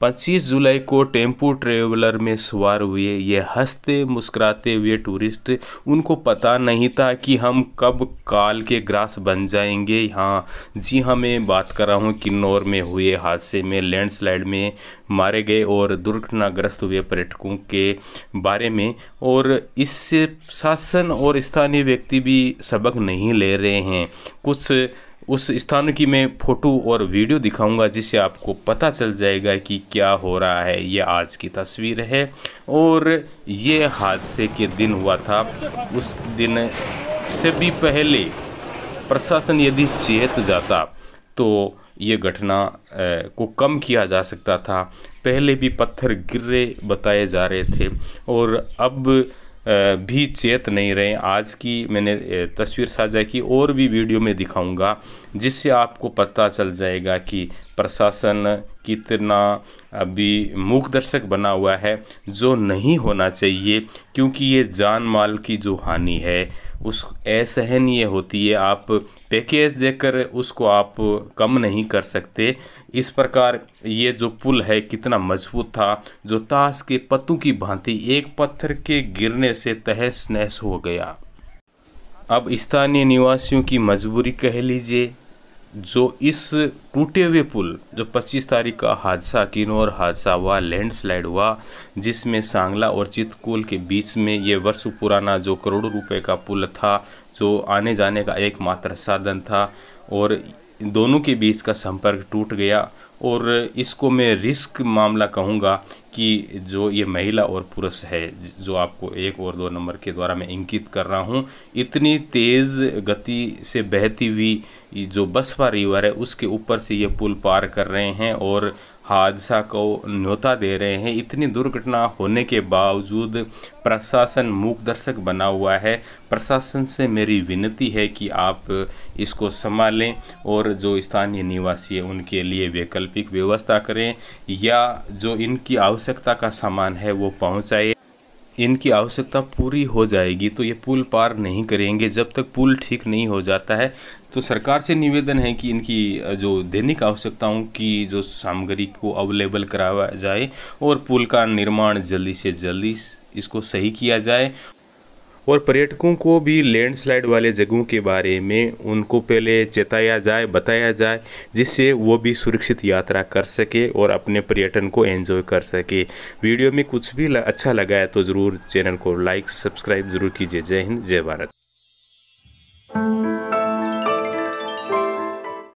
पच्चीस जुलाई को tempo traveller में सवार हुए ये हंसते मुस्कुराते हुए टूरिस्ट उनको पता नहीं था कि हम कब काल के ग्रास बन जाएंगे हाँ जी हाँ मैं बात कर रहा हूँ किन्नौर में हुए हादसे में लैंडस्लाइड में मारे गए और दुर्घटनाग्रस्त हुए पर्यटकों के बारे में और इससे शासन और स्थानीय व्यक्ति भी सबक नहीं ले रहे हैं कुछ उस स्थान की मैं फ़ोटो और वीडियो दिखाऊंगा जिससे आपको पता चल जाएगा कि क्या हो रहा है ये आज की तस्वीर है और ये हादसे के दिन हुआ था उस दिन से भी पहले प्रशासन यदि चेत जाता तो ये घटना को कम किया जा सकता था पहले भी पत्थर गिर रहे बताए जा रहे थे और अब भी चेत नहीं रहे आज की मैंने तस्वीर साझा की और भी वीडियो में दिखाऊंगा जिससे आपको पता चल जाएगा कि प्रशासन कितना अभी मूक दर्शक बना हुआ है जो नहीं होना चाहिए क्योंकि ये जान माल की जो हानि है उस असहनीय होती है आप पैकेज देकर उसको आप कम नहीं कर सकते इस प्रकार ये जो पुल है कितना मजबूत था जो ताश के पत्तों की भांति एक पत्थर के गिरने से तहस नहस हो गया अब स्थानीय निवासियों की मजबूरी कह लीजिए जो इस टूटे हुए पुल जो 25 तारीख का हादसा किन्नौर हादसा हुआ लैंडस्लाइड हुआ जिसमें सांगला और चितकोल के बीच में ये वर्ष पुराना जो करोड़ों रुपए का पुल था जो आने जाने का एकमात्र साधन था और दोनों के बीच का संपर्क टूट गया और इसको मैं रिस्क मामला कहूँगा कि जो ये महिला और पुरुष है जो आपको एक और दो नंबर के द्वारा मैं इंकित कर रहा हूँ इतनी तेज़ गति से बहती हुई जो बसवा रिवर है उसके ऊपर से ये पुल पार कर रहे हैं और हादसा को न्योता दे रहे हैं इतनी दुर्घटना होने के बावजूद प्रशासन मूक दर्शक बना हुआ है प्रशासन से मेरी विनती है कि आप इसको संभालें और जो स्थानीय निवासी है उनके लिए वैकल्प वैकल्पिक व्यवस्था करें या जो इनकी आवश्यकता का सामान है वो पहुँचाए इनकी आवश्यकता पूरी हो जाएगी तो ये पुल पार नहीं करेंगे जब तक पुल ठीक नहीं हो जाता है तो सरकार से निवेदन है कि इनकी जो दैनिक आवश्यकताओं की जो सामग्री को अवेलेबल कराया जाए और पुल का निर्माण जल्दी से जल्दी इसको सही किया जाए और पर्यटकों को भी लैंडस्लाइड वाले जगहों के बारे में उनको पहले चेताया जाए बताया जाए जिससे वो भी सुरक्षित यात्रा कर सके और अपने पर्यटन को एंजॉय कर सके वीडियो में कुछ भी अच्छा लगा है तो ज़रूर चैनल को लाइक सब्सक्राइब ज़रूर कीजिए जय हिंद जय भारत